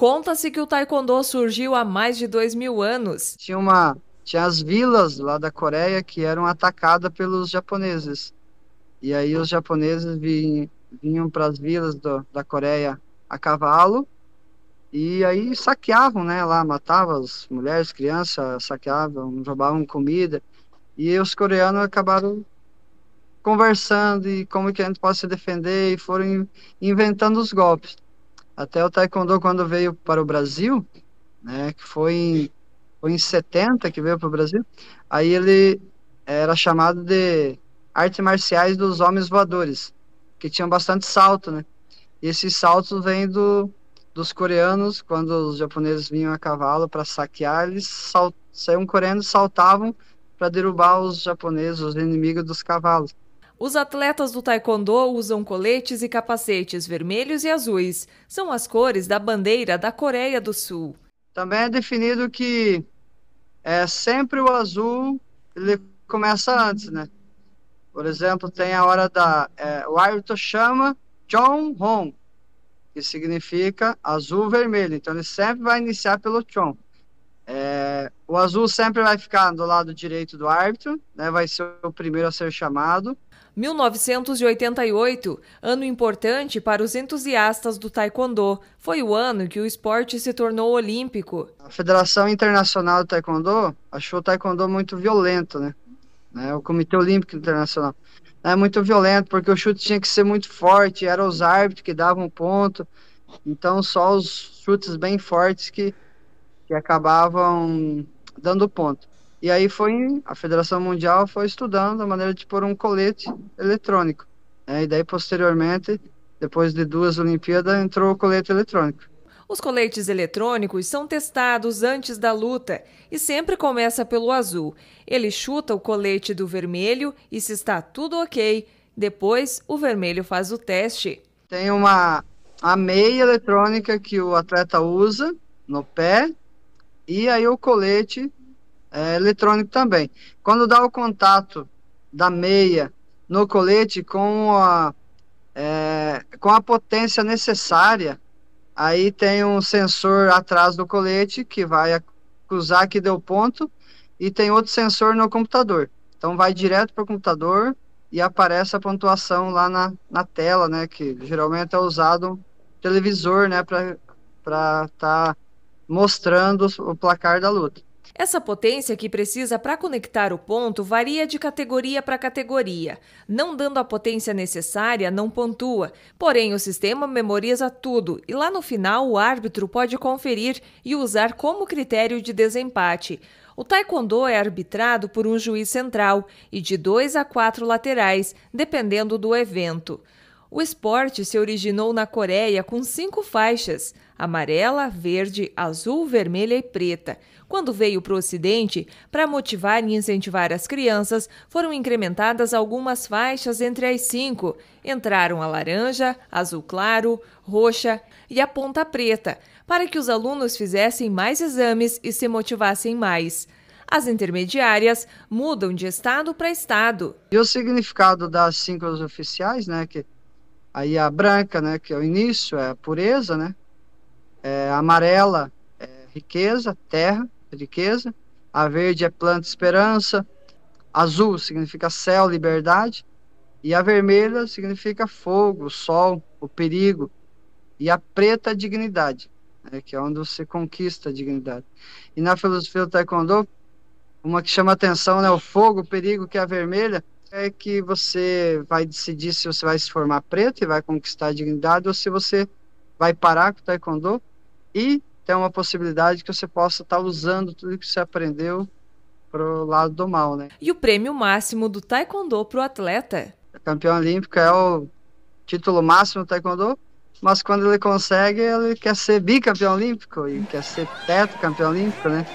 Conta-se que o taekwondo surgiu há mais de dois mil anos. Tinha uma tinha as vilas lá da Coreia que eram atacadas pelos japoneses. E aí os japoneses vinham, vinham para as vilas do, da Coreia a cavalo e aí saqueavam, né, lá, matavam as mulheres, crianças, saqueavam, roubavam comida. E os coreanos acabaram conversando e como que a gente pode se defender e foram inventando os golpes. Até o taekwondo quando veio para o Brasil, né, que foi em, foi em 70 que veio para o Brasil, aí ele era chamado de artes marciais dos homens voadores, que tinham bastante salto, né? E esses saltos vêm do, dos coreanos, quando os japoneses vinham a cavalo para saquear, eles saíam coreanos e saltavam para derrubar os japoneses, os inimigos dos cavalos. Os atletas do taekwondo usam coletes e capacetes vermelhos e azuis. São as cores da bandeira da Coreia do Sul. Também é definido que é sempre o azul ele começa antes, né? Por exemplo, tem a hora da é, o árbitro chama Chong Hong, que significa azul vermelho. Então ele sempre vai iniciar pelo Chong o azul sempre vai ficar do lado direito do árbitro, né, vai ser o primeiro a ser chamado. 1988, ano importante para os entusiastas do taekwondo, foi o ano que o esporte se tornou olímpico. A Federação Internacional do Taekwondo achou o taekwondo muito violento, né? né o Comitê Olímpico Internacional é muito violento, porque o chute tinha que ser muito forte, eram os árbitros que davam ponto, então só os chutes bem fortes que que acabavam dando ponto. E aí foi a Federação Mundial foi estudando a maneira de pôr um colete eletrônico. Né? E daí posteriormente, depois de duas Olimpíadas, entrou o colete eletrônico. Os coletes eletrônicos são testados antes da luta e sempre começa pelo azul. Ele chuta o colete do vermelho e se está tudo ok, depois o vermelho faz o teste. Tem uma a meia eletrônica que o atleta usa no pé e aí o colete é, eletrônico também. Quando dá o contato da meia no colete com a, é, com a potência necessária, aí tem um sensor atrás do colete que vai acusar que deu ponto e tem outro sensor no computador. Então vai direto para o computador e aparece a pontuação lá na, na tela, né? Que geralmente é usado televisor, né? Para estar tá mostrando o placar da luta. Essa potência que precisa para conectar o ponto varia de categoria para categoria. Não dando a potência necessária, não pontua. Porém, o sistema memoriza tudo e lá no final o árbitro pode conferir e usar como critério de desempate. O taekwondo é arbitrado por um juiz central e de dois a quatro laterais, dependendo do evento. O esporte se originou na Coreia com cinco faixas: amarela, verde, azul, vermelha e preta. Quando veio para o Ocidente, para motivar e incentivar as crianças, foram incrementadas algumas faixas entre as cinco. Entraram a laranja, azul claro, roxa e a ponta preta, para que os alunos fizessem mais exames e se motivassem mais. As intermediárias mudam de estado para estado. E o significado das cinco oficiais, né, que Aí a branca, né, que é o início, é a pureza, né? É, amarela é riqueza, terra, riqueza. A verde é planta esperança. Azul significa céu, liberdade. E a vermelha significa fogo, sol, o perigo. E a preta, dignidade, né, que é onde você conquista a dignidade. E na filosofia do Taekwondo, uma que chama atenção, né, o fogo, o perigo, que é a vermelha, é que você vai decidir se você vai se formar preto e vai conquistar a dignidade ou se você vai parar com o taekwondo e tem uma possibilidade que você possa estar tá usando tudo que você aprendeu pro lado do mal, né? E o prêmio máximo do taekwondo pro atleta? Campeão olímpico é o título máximo do taekwondo, mas quando ele consegue, ele quer ser bicampeão olímpico e quer ser teto campeão olímpico, né?